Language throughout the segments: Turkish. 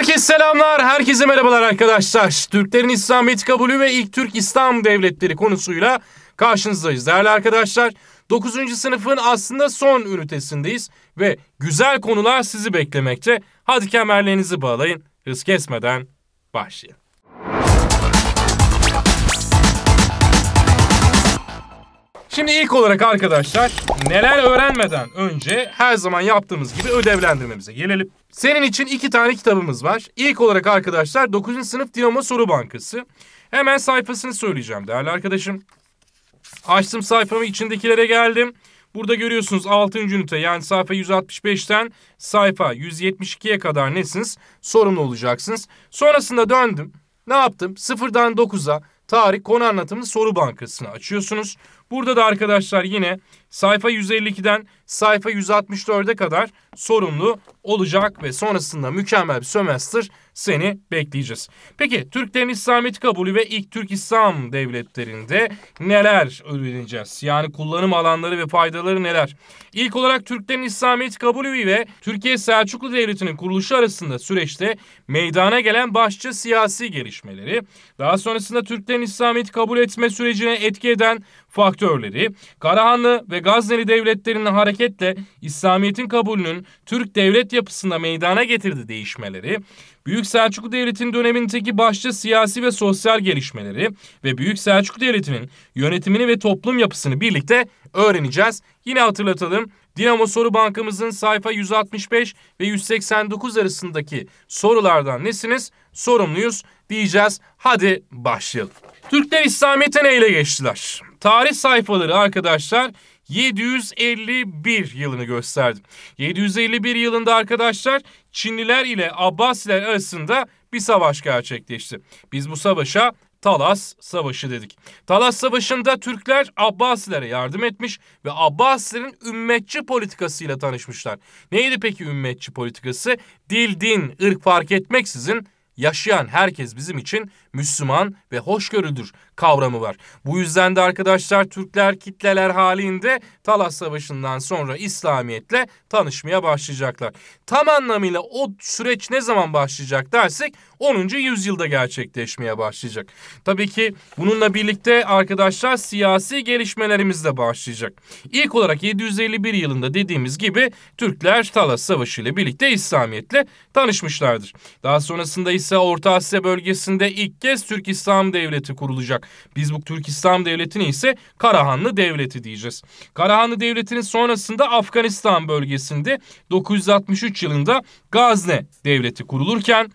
Herkes selamlar, herkese merhabalar arkadaşlar. Türklerin İslamiyet kabulü ve ilk Türk İslam devletleri konusuyla karşınızdayız değerli arkadaşlar. 9. sınıfın aslında son ünitesindeyiz ve güzel konular sizi beklemekte. Hadi kemerlerinizi bağlayın, hız kesmeden başlayın. Şimdi ilk olarak arkadaşlar neler öğrenmeden önce her zaman yaptığımız gibi ödevlendirmemize gelelim. Senin için iki tane kitabımız var. İlk olarak arkadaşlar 9. sınıf Dinamo Soru Bankası. Hemen sayfasını söyleyeceğim değerli arkadaşım. Açtım sayfamı içindekilere geldim. Burada görüyorsunuz 6. ünite yani sayfa 165'ten sayfa 172'ye kadar nesiniz? Sorumlu olacaksınız. Sonrasında döndüm. Ne yaptım? Sıfırdan 9'a tarih konu anlatımlı soru bankasını açıyorsunuz. Burada da arkadaşlar yine sayfa 152'den sayfa 164'e kadar sorumlu olacak ve sonrasında mükemmel bir sömestr seni bekleyeceğiz. Peki Türklerin İslamiyet kabulü ve ilk Türk İslam devletlerinde neler öğreneceğiz? Yani kullanım alanları ve faydaları neler? İlk olarak Türklerin İslamiyet kabulü ve Türkiye Selçuklu Devleti'nin kuruluşu arasında süreçte meydana gelen başça siyasi gelişmeleri, daha sonrasında Türklerin İslamiyet kabul etme sürecine etki eden faktörleri Karahanlı ve Gazneli devletlerinin hareketle İslamiyet'in kabulünün Türk devlet yapısında meydana getirdiği değişmeleri, Büyük Selçuklu Devleti'nin dönemindeki başta siyasi ve sosyal gelişmeleri ve Büyük Selçuklu Devleti'nin yönetimini ve toplum yapısını birlikte öğreneceğiz. Yine hatırlatalım. Dinamo Soru Bankamızın sayfa 165 ve 189 arasındaki sorulardan nesiniz? Sorumluyuz diyeceğiz. Hadi başlayalım. Türkler İslamiyet'e neyle geçtiler? tarih sayfaları arkadaşlar 751 yılını gösterdi. 751 yılında arkadaşlar Çinliler ile Abbasiler arasında bir savaş gerçekleşti. Biz bu savaşa Talas Savaşı dedik. Talas Savaşı'nda Türkler Abbasilere yardım etmiş ve Abbasilerin ümmetçi politikasıyla tanışmışlar. Neydi peki ümmetçi politikası? Dil, din, ırk fark etmeksizin yaşayan herkes bizim için Müslüman ve hoşgörüdür kavramı var. Bu yüzden de arkadaşlar Türkler kitleler halinde Talas Savaşı'ndan sonra İslamiyet'le tanışmaya başlayacaklar. Tam anlamıyla o süreç ne zaman başlayacak dersek 10. yüzyılda gerçekleşmeye başlayacak. Tabii ki bununla birlikte arkadaşlar siyasi gelişmelerimiz de başlayacak. İlk olarak 751 yılında dediğimiz gibi Türkler Talas Savaşı ile birlikte İslamiyet'le tanışmışlardır. Daha sonrasında ise Orta Asya bölgesinde ilk ilk kez Türk İslam Devleti kurulacak. Biz bu Türk İslam Devleti'ne ise Karahanlı Devleti diyeceğiz. Karahanlı Devleti'nin sonrasında Afganistan bölgesinde 963 yılında Gazne Devleti kurulurken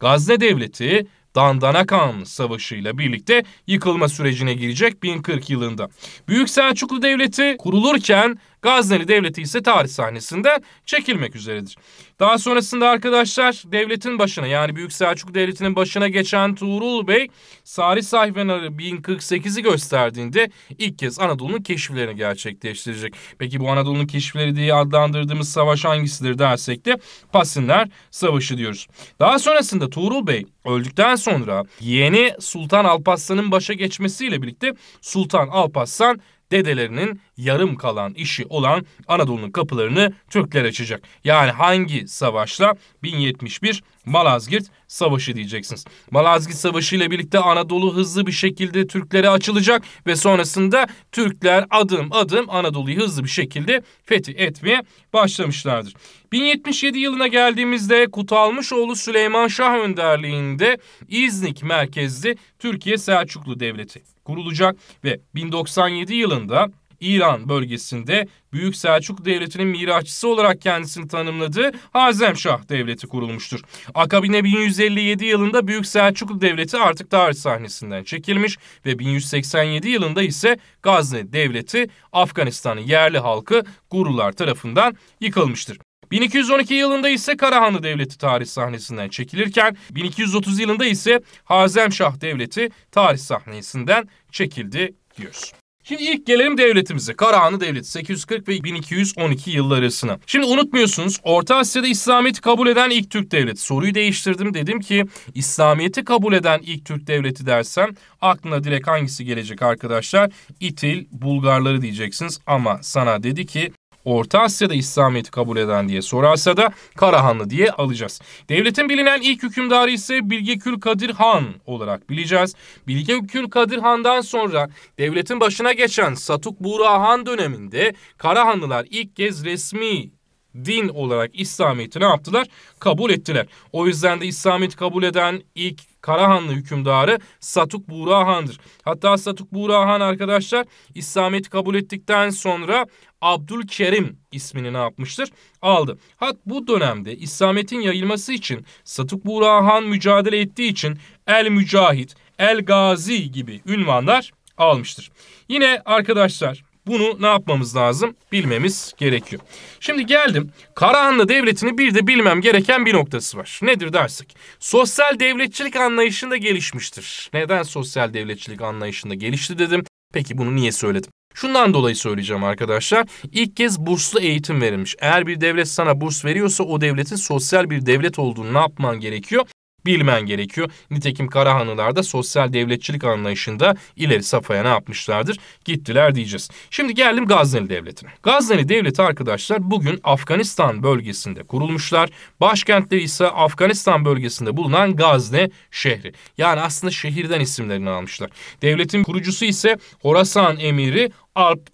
Gazne Devleti Dandanakan Savaşı ile birlikte yıkılma sürecine girecek 1040 yılında. Büyük Selçuklu Devleti kurulurken Gazneli Devleti ise tarih sahnesinden çekilmek üzeredir. Daha sonrasında arkadaşlar devletin başına yani Büyük Selçuk Devleti'nin başına geçen Tuğrul Bey Sari Sahvenarı 1048'i gösterdiğinde ilk kez Anadolu'nun keşiflerini gerçekleştirecek. Peki bu Anadolu'nun keşifleri diye adlandırdığımız savaş hangisidir dersek de Pasinler Savaşı diyoruz. Daha sonrasında Tuğrul Bey öldükten sonra yeni Sultan Alparslan'ın başa geçmesiyle birlikte Sultan Alparslan dedelerinin yarım kalan işi olan Anadolu'nun kapılarını Türkler açacak. Yani hangi savaşla? 1071 Malazgirt Savaşı diyeceksiniz. Malazgirt Savaşı ile birlikte Anadolu hızlı bir şekilde Türklere açılacak ve sonrasında Türkler adım adım Anadolu'yu hızlı bir şekilde fethi etmeye başlamışlardır. 1077 yılına geldiğimizde Kutalmışoğlu Süleyman Şah önderliğinde İznik merkezli Türkiye Selçuklu Devleti kurulacak ve 1097 yılında İran bölgesinde Büyük Selçuk Devleti'nin mirasçısı olarak kendisini tanımladığı Hazemşah Devleti kurulmuştur. Akabine 1157 yılında Büyük Selçuklu Devleti artık tarih sahnesinden çekilmiş ve 1187 yılında ise Gazne Devleti Afganistan'ın yerli halkı Gurular tarafından yıkılmıştır. 1212 yılında ise Karahanlı Devleti tarih sahnesinden çekilirken 1230 yılında ise Hazemşah Devleti tarih sahnesinden çekildi diyoruz. Şimdi ilk gelelim devletimize. Karahanlı Devleti 840 ve 1212 yılları arasına. Şimdi unutmuyorsunuz Orta Asya'da İslamiyet'i kabul eden ilk Türk devleti. Soruyu değiştirdim dedim ki İslamiyet'i kabul eden ilk Türk devleti dersem aklına direkt hangisi gelecek arkadaşlar? İtil, Bulgarları diyeceksiniz ama sana dedi ki Orta Asya'da İslamiyet'i kabul eden diye sorarsa da Karahanlı diye alacağız. Devletin bilinen ilk hükümdarı ise Bilgekül Kadir Han olarak bileceğiz. Bilgekül Kadir Han'dan sonra devletin başına geçen Satuk Buğra Han döneminde Karahanlılar ilk kez resmi din olarak İslamiyet'i ne yaptılar? Kabul ettiler. O yüzden de İslamiyet'i kabul eden ilk Karahanlı hükümdarı Satuk Buğra Han'dır. Hatta Satuk Buğra Han arkadaşlar İslamiyet'i kabul ettikten sonra Abdülkerim ismini ne yapmıştır? Aldı. Hat bu dönemde İslamiyet'in yayılması için Satuk Burahan mücadele ettiği için El Mücahit, El Gazi gibi ünvanlar almıştır. Yine arkadaşlar bunu ne yapmamız lazım? Bilmemiz gerekiyor. Şimdi geldim. Karahanlı Devleti'ni bir de bilmem gereken bir noktası var. Nedir dersek? Sosyal devletçilik anlayışında gelişmiştir. Neden sosyal devletçilik anlayışında gelişti dedim? Peki bunu niye söyledim? Şundan dolayı söyleyeceğim arkadaşlar. İlk kez burslu eğitim verilmiş. Eğer bir devlet sana burs veriyorsa o devletin sosyal bir devlet olduğunu ne yapman gerekiyor? Bilmen gerekiyor. Nitekim Karahanlılar da sosyal devletçilik anlayışında ileri safhaya ne yapmışlardır? Gittiler diyeceğiz. Şimdi geldim Gazneli Devleti'ne. Gazneli Devleti arkadaşlar bugün Afganistan bölgesinde kurulmuşlar. Başkentleri ise Afganistan bölgesinde bulunan Gazne şehri. Yani aslında şehirden isimlerini almışlar. Devletin kurucusu ise Horasan emiri Alp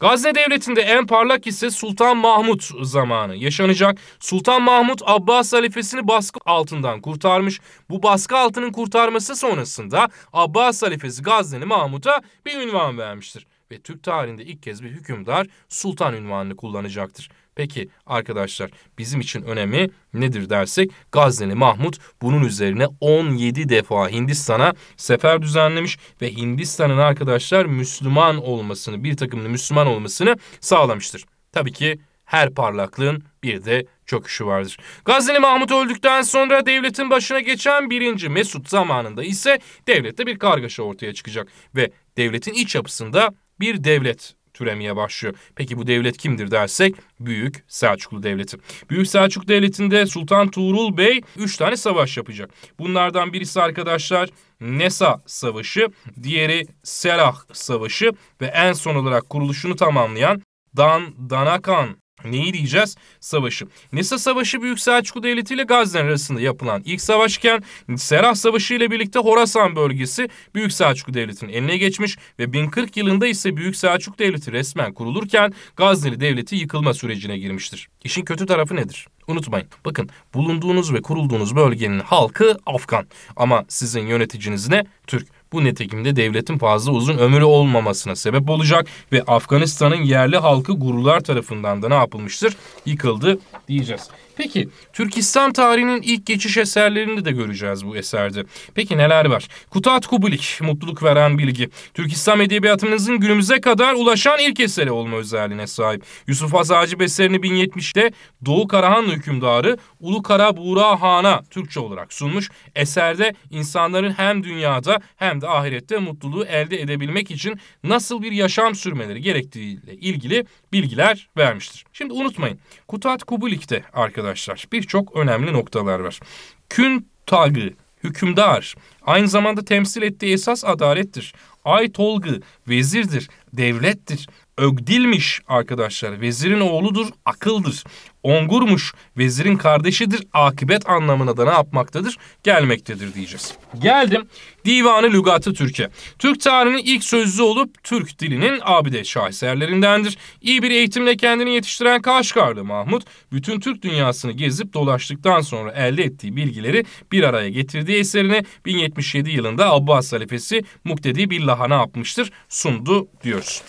Gazze Devleti'nde en parlak ise Sultan Mahmut zamanı yaşanacak. Sultan Mahmut Abbas halifesini baskı altından kurtarmış. Bu baskı altının kurtarması sonrasında Abbas halifesi Gazneli Mahmut'a bir ünvan vermiştir ve Türk tarihinde ilk kez bir hükümdar sultan ünvanını kullanacaktır. Peki arkadaşlar bizim için önemi nedir dersek Gazneli Mahmut bunun üzerine 17 defa Hindistan'a sefer düzenlemiş ve Hindistan'ın arkadaşlar Müslüman olmasını bir takımın Müslüman olmasını sağlamıştır. Tabii ki her parlaklığın bir de çöküşü vardır. Gazneli Mahmut öldükten sonra devletin başına geçen birinci Mesut zamanında ise devlette bir kargaşa ortaya çıkacak ve devletin iç yapısında bir devlet türemeye başlıyor. Peki bu devlet kimdir dersek Büyük Selçuklu Devleti. Büyük Selçuklu Devleti'nde Sultan Tuğrul Bey 3 tane savaş yapacak. Bunlardan birisi arkadaşlar Nesa Savaşı, diğeri Selah Savaşı ve en son olarak kuruluşunu tamamlayan Dan Danakan Neyi diyeceğiz? Savaşı. Nisa Savaşı Büyük Selçuklu Devleti ile Gaziler arasında yapılan ilk savaşken Serah Savaşı ile birlikte Horasan bölgesi Büyük Selçuklu Devleti'nin eline geçmiş ve 1040 yılında ise Büyük Selçuklu Devleti resmen kurulurken Gazneli Devleti yıkılma sürecine girmiştir. İşin kötü tarafı nedir? Unutmayın bakın bulunduğunuz ve kurulduğunuz bölgenin halkı Afgan ama sizin yöneticiniz ne? Türk. Bu netekimde devletin fazla uzun ömürlü olmamasına sebep olacak ve Afganistan'ın yerli halkı gurular tarafından da ne yapılmıştır? Yıkıldı diyeceğiz. Peki Türkistan tarihinin ilk geçiş eserlerini de göreceğiz bu eserde. Peki neler var? Kutat Kubulik, mutluluk veren bilgi. Türkistan İslam edebiyatımızın günümüze kadar ulaşan ilk eseri olma özelliğine sahip. Yusuf Has Acip eserini 1070'te Doğu Karahanlı hükümdarı Ulu Kara Buğra Han'a Türkçe olarak sunmuş. Eserde insanların hem dünyada hem de ahirette mutluluğu elde edebilmek için nasıl bir yaşam sürmeleri gerektiğiyle ilgili bilgiler vermiştir. Şimdi unutmayın Kutat Kubulik'te arkadaşlar birçok önemli noktalar var. Kün tagı hükümdar. Aynı zamanda temsil ettiği esas adalettir. Ay tolgı vezirdir, devlettir. Ögdilmiş arkadaşlar. Vezirin oğludur, akıldır. Ongurmuş vezirin kardeşidir. Akibet anlamına da ne yapmaktadır? Gelmektedir diyeceğiz. Geldim Divanı Lügatı Türkiye. Türk tarihinin ilk sözlü olup Türk dilinin abide şaheserlerindendir. İyi bir eğitimle kendini yetiştiren Kaşgarlı Mahmut bütün Türk dünyasını gezip dolaştıktan sonra elde ettiği bilgileri bir araya getirdiği eserini 1077 yılında Abbas halifesi Muktedi Billah'a ne yapmıştır? Sundu diyoruz.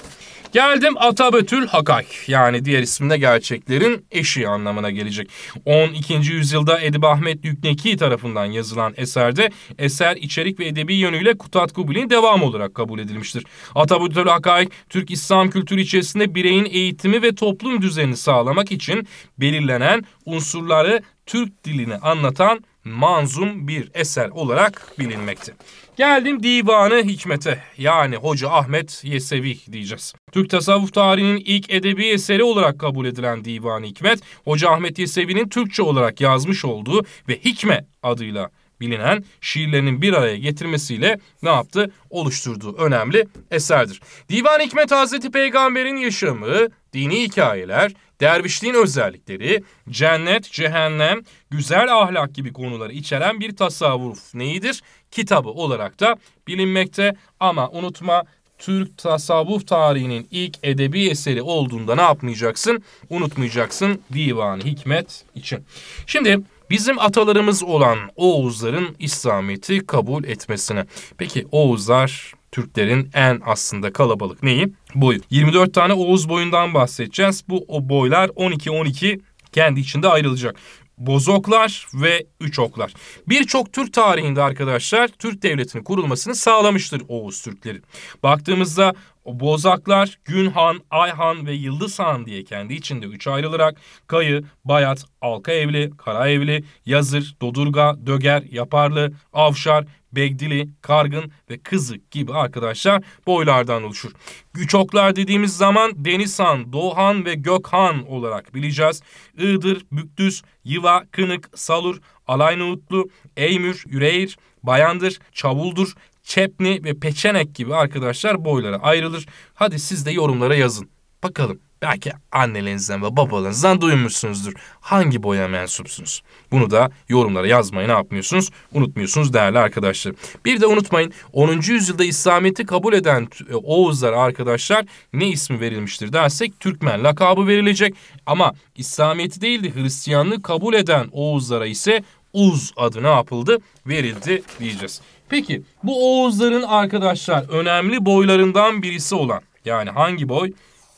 Geldim Atabetül Hakak yani diğer isminde gerçeklerin eşi anlamına gelecek. 12. yüzyılda Edip Ahmet Yükneki tarafından yazılan eserde eser içerik ve edebi yönüyle Kutat Kubil'in devamı olarak kabul edilmiştir. Atabetül Hakak Türk İslam kültürü içerisinde bireyin eğitimi ve toplum düzenini sağlamak için belirlenen unsurları Türk dilini anlatan manzum bir eser olarak bilinmekte. Geldim divanı hikmete yani Hoca Ahmet Yesevi diyeceğiz. Türk tasavvuf tarihinin ilk edebi eseri olarak kabul edilen divan Hikmet, Hoca Ahmet Yesevi'nin Türkçe olarak yazmış olduğu ve Hikme adıyla bilinen şiirlerinin bir araya getirmesiyle ne yaptı? Oluşturduğu önemli eserdir. Divan Hikmet Hazreti Peygamber'in yaşamı, dini hikayeler, Dervişliğin özellikleri cennet, cehennem, güzel ahlak gibi konuları içeren bir tasavvuf neyidir? Kitabı olarak da bilinmekte ama unutma Türk tasavvuf tarihinin ilk edebi eseri olduğunda ne yapmayacaksın? Unutmayacaksın Divan Hikmet için. Şimdi bizim atalarımız olan Oğuzların İslamiyet'i kabul etmesine. Peki Oğuzlar Türklerin en aslında kalabalık neyi? Boyu. 24 tane Oğuz boyundan bahsedeceğiz. Bu o boylar 12-12 kendi içinde ayrılacak. Bozoklar ve Üçoklar. Birçok Türk tarihinde arkadaşlar Türk devletinin kurulmasını sağlamıştır Oğuz Türkleri. Baktığımızda Bozaklar, Günhan, Ayhan ve Yıldız Han diye kendi içinde üç ayrılarak Kayı, Bayat, Alkaevli, Karaevli, Yazır, Dodurga, Döger, Yaparlı, Avşar Begdili, Kargın ve Kızık gibi arkadaşlar boylardan oluşur. Güçoklar dediğimiz zaman Denizhan, Doğan ve Gökhan olarak bileceğiz. Iğdır, Büktüz, Yıva, Kınık, Salur, Alaynavutlu, Eymür, Yüreğir, Bayandır, Çavuldur, Çepni ve Peçenek gibi arkadaşlar boylara ayrılır. Hadi siz de yorumlara yazın. Bakalım Belki annelerinizden ve babalarınızdan duymuşsunuzdur. Hangi boya mensupsunuz? Bunu da yorumlara yazmayı ne yapmıyorsunuz? Unutmuyorsunuz değerli arkadaşlar. Bir de unutmayın 10. yüzyılda İslamiyet'i kabul eden e, Oğuzlar arkadaşlar ne ismi verilmiştir dersek Türkmen lakabı verilecek. Ama İslamiyet'i değil Hristiyanlığı kabul eden Oğuzlara ise Uz adı ne yapıldı? Verildi diyeceğiz. Peki bu Oğuzların arkadaşlar önemli boylarından birisi olan yani hangi boy?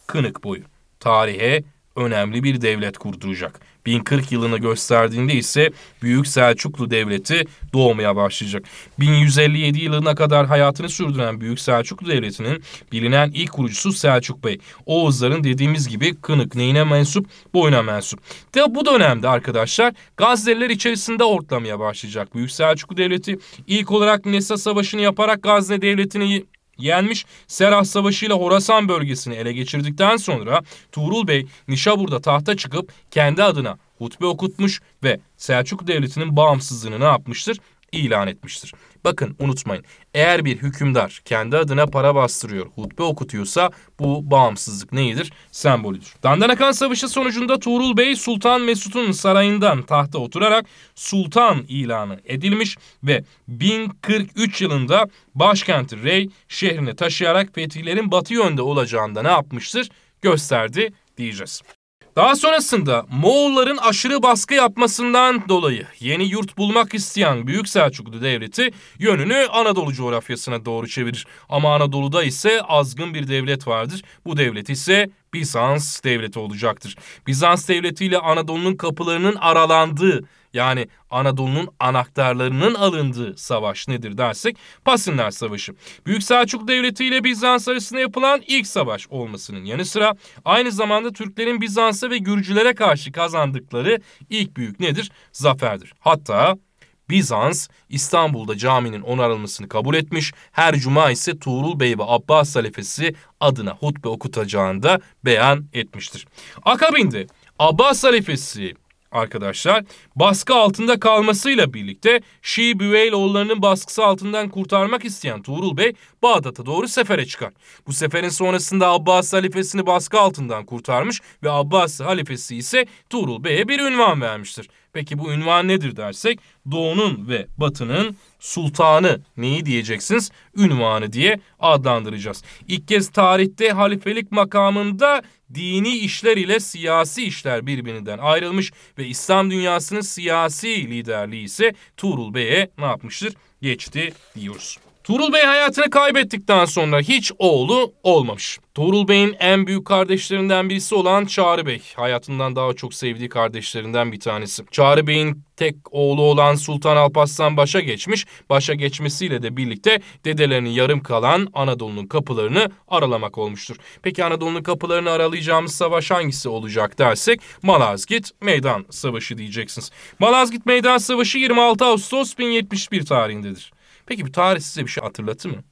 Kınık boyu tarihe önemli bir devlet kurduracak. 1040 yılını gösterdiğinde ise Büyük Selçuklu Devleti doğmaya başlayacak. 1157 yılına kadar hayatını sürdüren Büyük Selçuklu Devleti'nin bilinen ilk kurucusu Selçuk Bey. Oğuzların dediğimiz gibi kınık neyine mensup, boyuna mensup. De bu dönemde arkadaşlar Gazneliler içerisinde ortlamaya başlayacak. Büyük Selçuklu Devleti ilk olarak Nesa Savaşı'nı yaparak Gazne Devleti'ni yenmiş. Serah Savaşı ile Horasan bölgesini ele geçirdikten sonra Tuğrul Bey Nişabur'da tahta çıkıp kendi adına hutbe okutmuş ve Selçuk Devleti'nin bağımsızlığını ne yapmıştır? ilan etmiştir. Bakın unutmayın eğer bir hükümdar kendi adına para bastırıyor, hutbe okutuyorsa bu bağımsızlık neyidir? Sembolüdür. Dandanakan Savaşı sonucunda Tuğrul Bey Sultan Mesut'un sarayından tahta oturarak sultan ilanı edilmiş ve 1043 yılında başkenti Rey şehrine taşıyarak fetihlerin batı yönde olacağında ne yapmıştır? Gösterdi diyeceğiz. Daha sonrasında Moğolların aşırı baskı yapmasından dolayı yeni yurt bulmak isteyen Büyük Selçuklu Devleti yönünü Anadolu coğrafyasına doğru çevirir. Ama Anadolu'da ise azgın bir devlet vardır. Bu devlet ise Bizans devleti olacaktır. Bizans devletiyle Anadolu'nun kapılarının aralandığı yani Anadolu'nun anahtarlarının alındığı savaş nedir dersek Pasinler Savaşı. Büyük Selçuk Devleti ile Bizans arasında yapılan ilk savaş olmasının yanı sıra aynı zamanda Türklerin Bizans'a ve Gürcülere karşı kazandıkları ilk büyük nedir? Zaferdir. Hatta Bizans İstanbul'da caminin onarılmasını kabul etmiş. Her cuma ise Tuğrul Bey ve Abbas Salefesi adına hutbe okutacağını da beyan etmiştir. Akabinde Abbas Salefesi arkadaşlar baskı altında kalmasıyla birlikte Şii Büveyloğullarının baskısı altından kurtarmak isteyen Tuğrul Bey Bağdat'a doğru sefere çıkar. Bu seferin sonrasında Abbas halifesini baskı altından kurtarmış ve Abbas halifesi ise Tuğrul Bey'e bir ünvan vermiştir. Peki bu ünvan nedir dersek doğunun ve batının sultanı neyi diyeceksiniz? Ünvanı diye adlandıracağız. İlk kez tarihte halifelik makamında dini işler ile siyasi işler birbirinden ayrılmış ve İslam dünyasının siyasi liderliği ise Tuğrul Bey'e ne yapmıştır? Geçti diyoruz. Tuğrul Bey hayatını kaybettikten sonra hiç oğlu olmamış. Tuğrul Bey'in en büyük kardeşlerinden birisi olan Çağrı Bey. Hayatından daha çok sevdiği kardeşlerinden bir tanesi. Çağrı Bey'in tek oğlu olan Sultan Alparslan Baş'a geçmiş. Baş'a geçmesiyle de birlikte dedelerinin yarım kalan Anadolu'nun kapılarını aralamak olmuştur. Peki Anadolu'nun kapılarını aralayacağımız savaş hangisi olacak dersek Malazgirt Meydan Savaşı diyeceksiniz. Malazgirt Meydan Savaşı 26 Ağustos 1071 tarihindedir. Peki bu tarih size bir şey hatırlatır mı?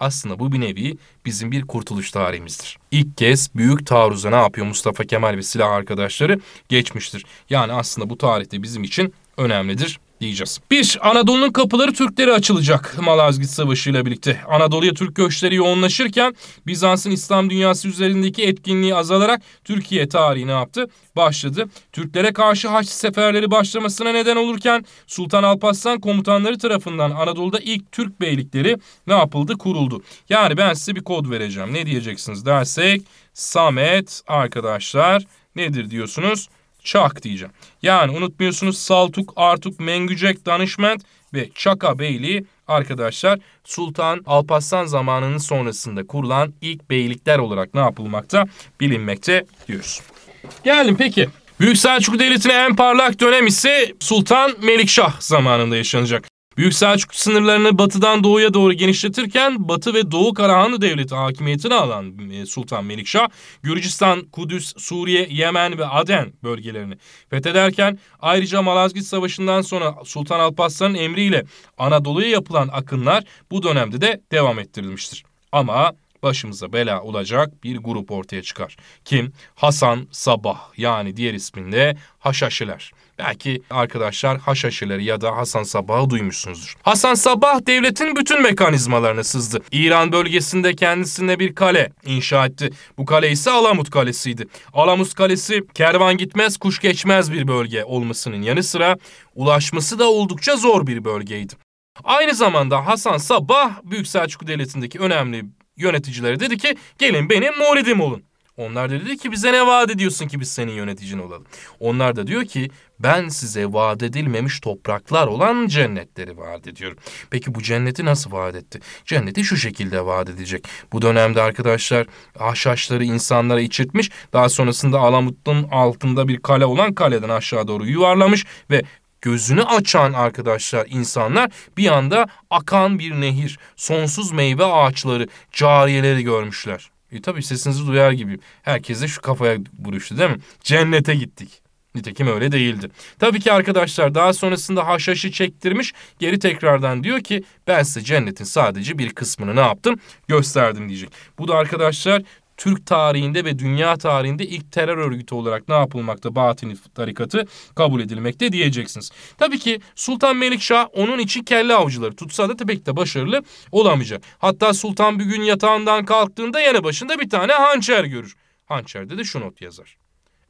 Aslında bu bir nevi bizim bir kurtuluş tarihimizdir. İlk kez büyük taarruza ne yapıyor Mustafa Kemal ve silah arkadaşları geçmiştir. Yani aslında bu tarihte bizim için önemlidir diyeceğiz. Bir, Anadolu'nun kapıları Türklere açılacak Malazgirt Savaşı ile birlikte. Anadolu'ya Türk göçleri yoğunlaşırken Bizans'ın İslam dünyası üzerindeki etkinliği azalarak Türkiye tarihi ne yaptı? Başladı. Türklere karşı Haçlı seferleri başlamasına neden olurken Sultan Alparslan komutanları tarafından Anadolu'da ilk Türk beylikleri ne yapıldı? Kuruldu. Yani ben size bir kod vereceğim. Ne diyeceksiniz dersek Samet arkadaşlar nedir diyorsunuz? Çak diyeceğim. Yani unutmuyorsunuz Saltuk, Artuk, Mengücek, Danışment ve Çaka Beyliği arkadaşlar Sultan Alparslan zamanının sonrasında kurulan ilk beylikler olarak ne yapılmakta bilinmekte diyoruz. Geldim peki. Büyük Selçuklu devletine en parlak dönem ise Sultan Melikşah zamanında yaşanacak. Büyük Selçuk sınırlarını batıdan doğuya doğru genişletirken Batı ve Doğu Karahanlı Devleti hakimiyetini alan e, Sultan Melikşah, Gürcistan, Kudüs, Suriye, Yemen ve Aden bölgelerini fethederken ayrıca Malazgirt Savaşı'ndan sonra Sultan Alparslan'ın emriyle Anadolu'ya yapılan akınlar bu dönemde de devam ettirilmiştir. Ama başımıza bela olacak bir grup ortaya çıkar. Kim? Hasan Sabah yani diğer isminde Haşhaşiler. Belki arkadaşlar Haşhaşiler ya da Hasan Sabah'ı duymuşsunuzdur. Hasan Sabah devletin bütün mekanizmalarını sızdı. İran bölgesinde kendisine bir kale inşa etti. Bu kale ise Alamut Kalesi'ydi. Alamut Kalesi kervan gitmez kuş geçmez bir bölge olmasının yanı sıra ulaşması da oldukça zor bir bölgeydi. Aynı zamanda Hasan Sabah Büyük Selçuk Devleti'ndeki önemli yöneticileri dedi ki gelin benim muridim olun. Onlar da dedi ki bize ne vaat ediyorsun ki biz senin yöneticin olalım. Onlar da diyor ki ben size vaat edilmemiş topraklar olan cennetleri vaat ediyorum. Peki bu cenneti nasıl vaat etti? Cenneti şu şekilde vaat edecek. Bu dönemde arkadaşlar ahşaşları insanlara içirtmiş. Daha sonrasında Alamut'un altında bir kale olan kaleden aşağı doğru yuvarlamış ve gözünü açan arkadaşlar insanlar bir anda akan bir nehir, sonsuz meyve ağaçları, cariyeleri görmüşler. E tabi sesinizi duyar gibi. Herkes de şu kafaya buruştu değil mi? Cennete gittik. Nitekim öyle değildi. Tabii ki arkadaşlar daha sonrasında haşhaşı çektirmiş geri tekrardan diyor ki ben size cennetin sadece bir kısmını ne yaptım gösterdim diyecek. Bu da arkadaşlar Türk tarihinde ve dünya tarihinde ilk terör örgütü olarak ne yapılmakta Batini tarikatı kabul edilmekte diyeceksiniz. Tabii ki Sultan Melikşah onun için kelle avcıları tutsa da pek de başarılı olamayacak. Hatta Sultan bir gün yatağından kalktığında yanı başında bir tane hançer görür. Hançerde de şu not yazar.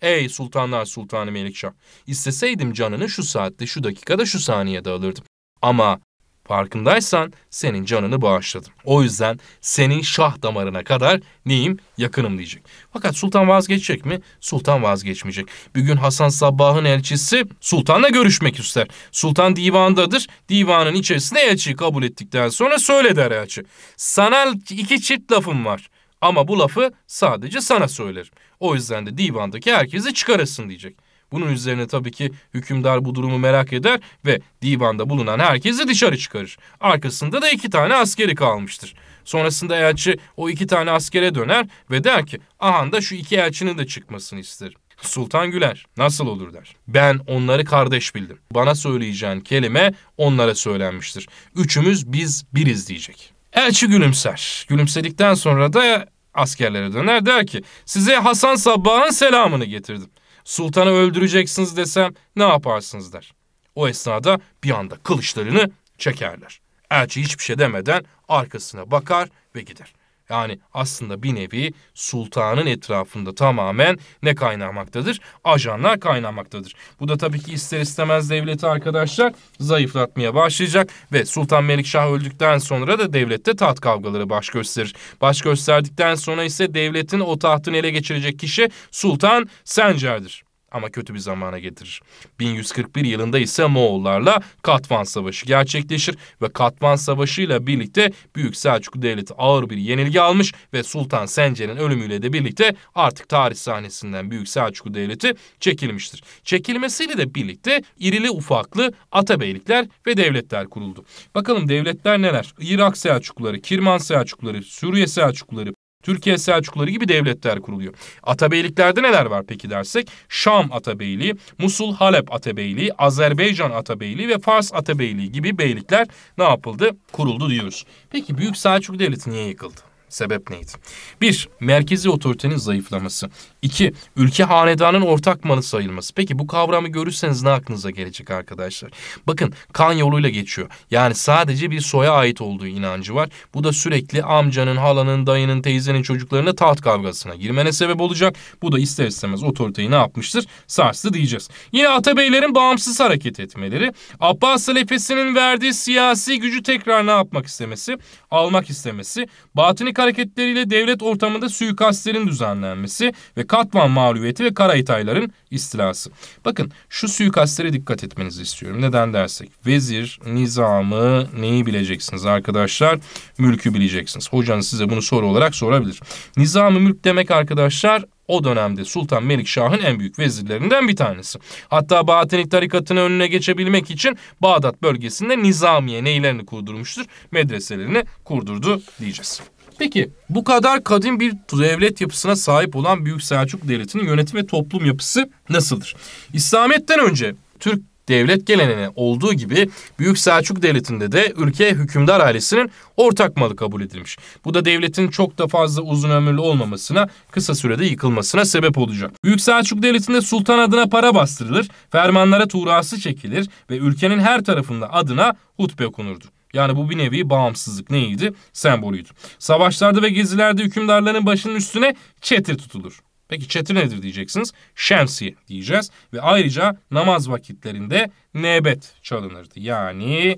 Ey sultanlar sultanı Melikşah, isteseydim canını şu saatte, şu dakikada, şu saniyede alırdım. Ama Farkındaysan senin canını bağışladım. O yüzden senin şah damarına kadar neyim yakınım diyecek. Fakat sultan vazgeçecek mi? Sultan vazgeçmeyecek. Bir gün Hasan Sabbah'ın elçisi sultanla görüşmek ister. Sultan divandadır. Divanın içerisinde elçiyi kabul ettikten sonra söyle der elçi. Sana iki çift lafım var. Ama bu lafı sadece sana söylerim. O yüzden de divandaki herkesi çıkarırsın diyecek. Bunun üzerine tabii ki hükümdar bu durumu merak eder ve divanda bulunan herkesi dışarı çıkarır. Arkasında da iki tane askeri kalmıştır. Sonrasında elçi o iki tane askere döner ve der ki ahanda şu iki elçinin de çıkmasını ister. Sultan güler. Nasıl olur der. Ben onları kardeş bildim. Bana söyleyeceğin kelime onlara söylenmiştir. Üçümüz biz biriz diyecek. Elçi gülümser. Gülümsedikten sonra da askerlere döner der ki size Hasan Sabbah'ın selamını getirdim sultanı öldüreceksiniz desem ne yaparsınız der. O esnada bir anda kılıçlarını çekerler. Elçi hiçbir şey demeden arkasına bakar ve gider. Yani aslında bir nevi sultanın etrafında tamamen ne kaynamaktadır? Ajanlar kaynamaktadır. Bu da tabii ki ister istemez devleti arkadaşlar zayıflatmaya başlayacak ve Sultan Melikşah öldükten sonra da devlette taht kavgaları baş gösterir. Baş gösterdikten sonra ise devletin o tahtını ele geçirecek kişi Sultan Sencer'dir ama kötü bir zamana getirir. 1141 yılında ise Moğollarla Katvan Savaşı gerçekleşir ve Katvan Savaşı ile birlikte Büyük Selçuklu Devleti ağır bir yenilgi almış ve Sultan Sencer'in ölümüyle de birlikte artık tarih sahnesinden Büyük Selçuklu Devleti çekilmiştir. Çekilmesiyle de birlikte irili ufaklı atabeylikler ve devletler kuruldu. Bakalım devletler neler? Irak Selçukluları, Kirman Selçukluları, Suriye Selçukluları, Türkiye Selçukluları gibi devletler kuruluyor. Atabeyliklerde neler var peki dersek? Şam Atabeyliği, Musul Halep Atabeyliği, Azerbaycan Atabeyliği ve Fars Atabeyliği gibi beylikler ne yapıldı? Kuruldu diyoruz. Peki Büyük Selçuk Devleti niye yıkıldı? Sebep neydi? Bir, merkezi otoritenin zayıflaması. İki, ülke hanedanın ortak malı sayılması. Peki bu kavramı görürseniz ne aklınıza gelecek arkadaşlar? Bakın kan yoluyla geçiyor. Yani sadece bir soya ait olduğu inancı var. Bu da sürekli amcanın, halanın, dayının, teyzenin çocuklarına taht kavgasına girmene sebep olacak. Bu da ister istemez otoriteyi ne yapmıştır? Sarstı diyeceğiz. Yine Atabeylerin bağımsız hareket etmeleri. Abbas Selefesi'nin verdiği siyasi gücü tekrar ne yapmak istemesi? Almak istemesi. Batini Güvenlik hareketleriyle devlet ortamında suikastlerin düzenlenmesi ve katman mağlubiyeti ve Karaytayların istilası. Bakın şu suikastlere dikkat etmenizi istiyorum. Neden dersek vezir, nizamı neyi bileceksiniz arkadaşlar? Mülkü bileceksiniz. Hocanız size bunu soru olarak sorabilir. Nizamı mülk demek arkadaşlar o dönemde Sultan Melikşah'ın en büyük vezirlerinden bir tanesi. Hatta Bahatini tarikatının önüne geçebilmek için Bağdat bölgesinde nizamiye neylerini kurdurmuştur? Medreselerini kurdurdu diyeceğiz. Peki bu kadar kadim bir devlet yapısına sahip olan Büyük Selçuk Devleti'nin yönetim ve toplum yapısı nasıldır? İslamiyet'ten önce Türk devlet geleneğine olduğu gibi Büyük Selçuk Devleti'nde de ülke hükümdar ailesinin ortak malı kabul edilmiş. Bu da devletin çok da fazla uzun ömürlü olmamasına, kısa sürede yıkılmasına sebep olacak. Büyük Selçuk Devleti'nde sultan adına para bastırılır, fermanlara tuğrası çekilir ve ülkenin her tarafında adına hutbe okunurdu. Yani bu bir nevi bağımsızlık neydi? Sembolüydü. Savaşlarda ve gezilerde hükümdarların başının üstüne çetir tutulur. Peki çetir nedir diyeceksiniz? Şemsiye diyeceğiz. Ve ayrıca namaz vakitlerinde nebet çalınırdı. Yani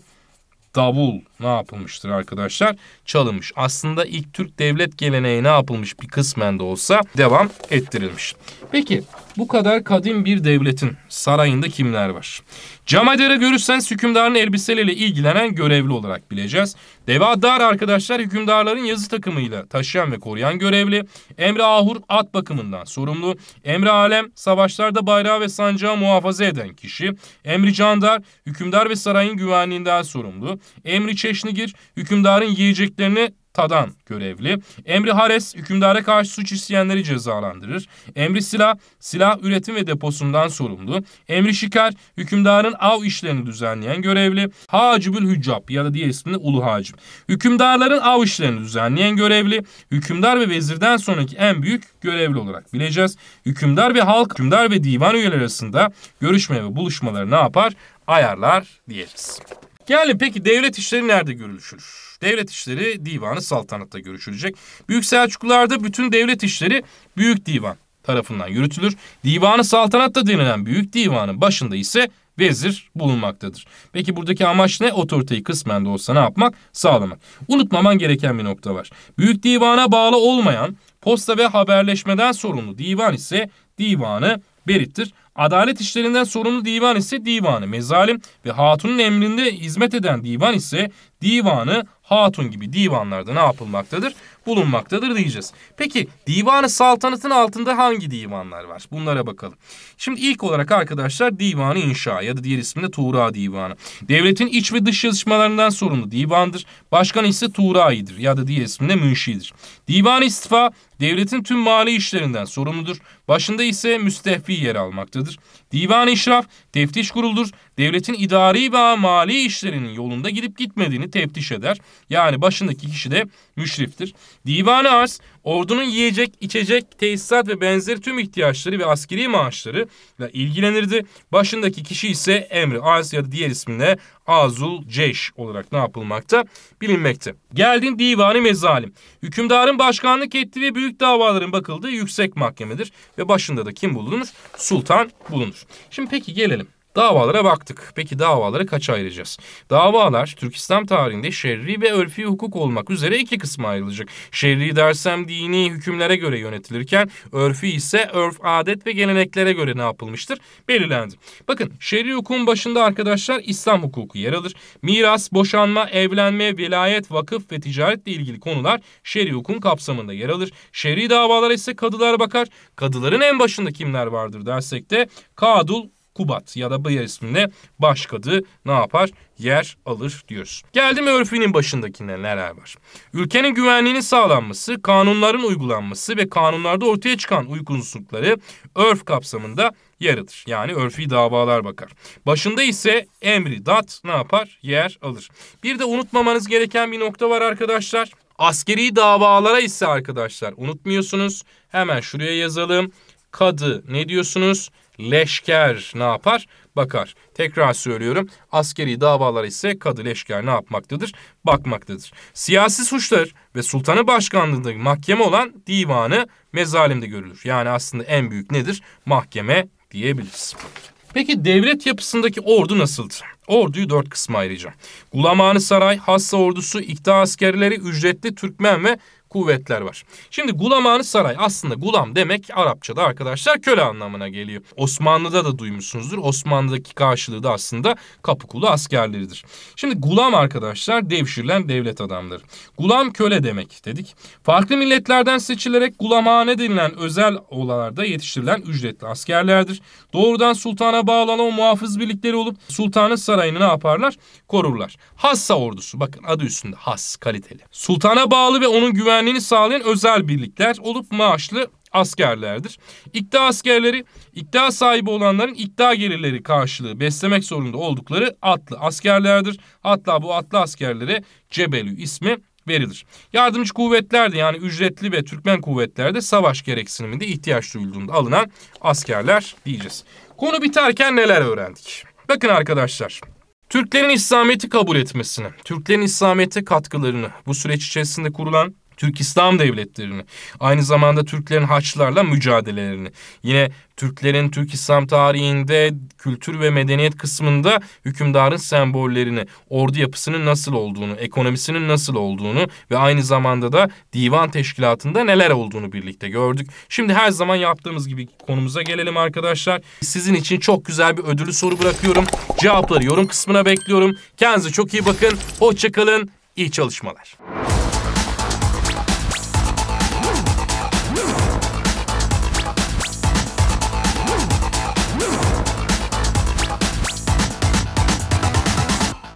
davul ne yapılmıştır arkadaşlar? Çalınmış. Aslında ilk Türk devlet geleneği ne yapılmış bir kısmen de olsa devam ettirilmiş. Peki bu kadar kadim bir devletin sarayında kimler var? Camadere görürsen hükümdarın elbiseleriyle ilgilenen görevli olarak bileceğiz. Deva Dar arkadaşlar hükümdarların yazı takımıyla taşıyan ve koruyan görevli. Emre Ahur at bakımından sorumlu. Emre Alem savaşlarda bayrağı ve sancağı muhafaza eden kişi. Emri Candar hükümdar ve sarayın güvenliğinden sorumlu. Emri Çeşnigir hükümdarın yiyeceklerini tadan görevli. Emri hares hükümdara karşı suç işleyenleri cezalandırır. Emri silah silah üretim ve deposundan sorumlu. Emri şikar hükümdarın av işlerini düzenleyen görevli. Hacibül hüccab ya da diğer ismini ulu hacib. Hükümdarların av işlerini düzenleyen görevli. Hükümdar ve vezirden sonraki en büyük görevli olarak bileceğiz. Hükümdar ve halk, hükümdar ve divan üyeleri arasında görüşme ve buluşmaları ne yapar? Ayarlar diyeceğiz. Yani peki devlet işleri nerede görülüşür? Devlet işleri Divanı Saltanat'ta görüşülecek. Büyük Selçuklularda bütün devlet işleri Büyük Divan tarafından yürütülür. Divanı Saltanat da denilen Büyük Divan'ın başında ise vezir bulunmaktadır. Peki buradaki amaç ne? Otoriteyi kısmen de olsa ne yapmak? Sağlamak. Unutmaman gereken bir nokta var. Büyük divana bağlı olmayan posta ve haberleşmeden sorumlu divan ise divanı berittir. Adalet işlerinden sorumlu divan ise divanı mezalim ve hatunun emrinde hizmet eden divan ise divanı hatun gibi divanlarda ne yapılmaktadır? Bulunmaktadır diyeceğiz. Peki divanı saltanatın altında hangi divanlar var? Bunlara bakalım. Şimdi ilk olarak arkadaşlar divanı inşa ya da diğer isminde Tuğra divanı. Devletin iç ve dış yazışmalarından sorumlu divandır. Başkan ise Tuğra'idir ya da diğer isminde Münşi'dir. Divan istifa devletin tüm mali işlerinden sorumludur. Başında ise müstehfi yer almaktadır. vardır. Divan-ı İşraf teftiş kuruldur. Devletin idari ve mali işlerinin yolunda gidip gitmediğini teftiş eder. Yani başındaki kişi de müşriftir. Divan-ı Arz ordunun yiyecek, içecek, tesisat ve benzeri tüm ihtiyaçları ve askeri maaşları ilgilenirdi. Başındaki kişi ise Emri Arz ya da diğer isminde Azul Ceş olarak ne yapılmakta bilinmekte. Geldin divanı mezalim. Hükümdarın başkanlık ettiği büyük davaların bakıldığı yüksek mahkemedir ve başında da kim bulunur? Sultan bulunur. Şimdi peki gelelim. Davalara baktık. Peki davaları kaç ayıracağız? Davalar Türk İslam tarihinde şerri ve örfi hukuk olmak üzere iki kısma ayrılacak. Şerri dersem dini hükümlere göre yönetilirken örfi ise örf, adet ve geleneklere göre ne yapılmıştır? Belirlendi. Bakın şerri hukukun başında arkadaşlar İslam hukuku yer alır. Miras, boşanma, evlenme, velayet, vakıf ve ticaretle ilgili konular şerri hukukun kapsamında yer alır. Şerri davalara ise kadılar bakar. Kadıların en başında kimler vardır dersek de kadul, Kubat ya da diğer isminde başkadı ne yapar? Yer alır diyoruz. Geldim örfinin başındakine neler var? Ülkenin güvenliğinin sağlanması, kanunların uygulanması ve kanunlarda ortaya çıkan uygunsuzlukları örf kapsamında yer alır. Yani örfi davalar bakar. Başında ise emri dat ne yapar? Yer alır. Bir de unutmamanız gereken bir nokta var arkadaşlar. Askeri davalara ise arkadaşlar unutmuyorsunuz. Hemen şuraya yazalım. Kadı ne diyorsunuz? leşker ne yapar? Bakar. Tekrar söylüyorum. Askeri davalar ise kadı leşker ne yapmaktadır? Bakmaktadır. Siyasi suçlar ve sultanı başkanlığında mahkeme olan divanı mezalimde görülür. Yani aslında en büyük nedir? Mahkeme diyebiliriz. Peki devlet yapısındaki ordu nasıldı? Orduyu dört kısma ayıracağım. Gulamanı saray, hassa ordusu, ikta askerleri, ücretli Türkmen ve kuvvetler var. Şimdi Gulamanı Saray aslında gulam demek Arapçada arkadaşlar köle anlamına geliyor. Osmanlı'da da duymuşsunuzdur. Osmanlı'daki karşılığı da aslında kapı kulu askerleridir. Şimdi gulam arkadaşlar devşirilen devlet adamları. Gulam köle demek dedik. Farklı milletlerden seçilerek gulamane denilen özel olalarda yetiştirilen ücretli askerlerdir. Doğrudan sultana bağlı olan muhafız birlikleri olup sultanın sarayını ne yaparlar? Korurlar. Hassa ordusu bakın adı üstünde has kaliteli. Sultana bağlı ve onun güven düzenliğini sağlayan özel birlikler olup maaşlı askerlerdir. İkta askerleri ikta sahibi olanların ikta gelirleri karşılığı beslemek zorunda oldukları atlı askerlerdir. Hatta bu atlı askerlere Cebelü ismi verilir. Yardımcı kuvvetler de yani ücretli ve Türkmen kuvvetler de savaş gereksiniminde ihtiyaç duyulduğunda alınan askerler diyeceğiz. Konu biterken neler öğrendik? Bakın arkadaşlar. Türklerin İslamiyet'i kabul etmesini, Türklerin İslamiyet'e katkılarını, bu süreç içerisinde kurulan Türk İslam Devletleri'ni, aynı zamanda Türklerin Haçlılarla mücadelelerini, yine Türklerin Türk İslam tarihinde kültür ve medeniyet kısmında hükümdarın sembollerini, ordu yapısının nasıl olduğunu, ekonomisinin nasıl olduğunu ve aynı zamanda da divan teşkilatında neler olduğunu birlikte gördük. Şimdi her zaman yaptığımız gibi konumuza gelelim arkadaşlar. Sizin için çok güzel bir ödülü soru bırakıyorum. Cevapları yorum kısmına bekliyorum. Kendinize çok iyi bakın. Hoşçakalın. İyi çalışmalar.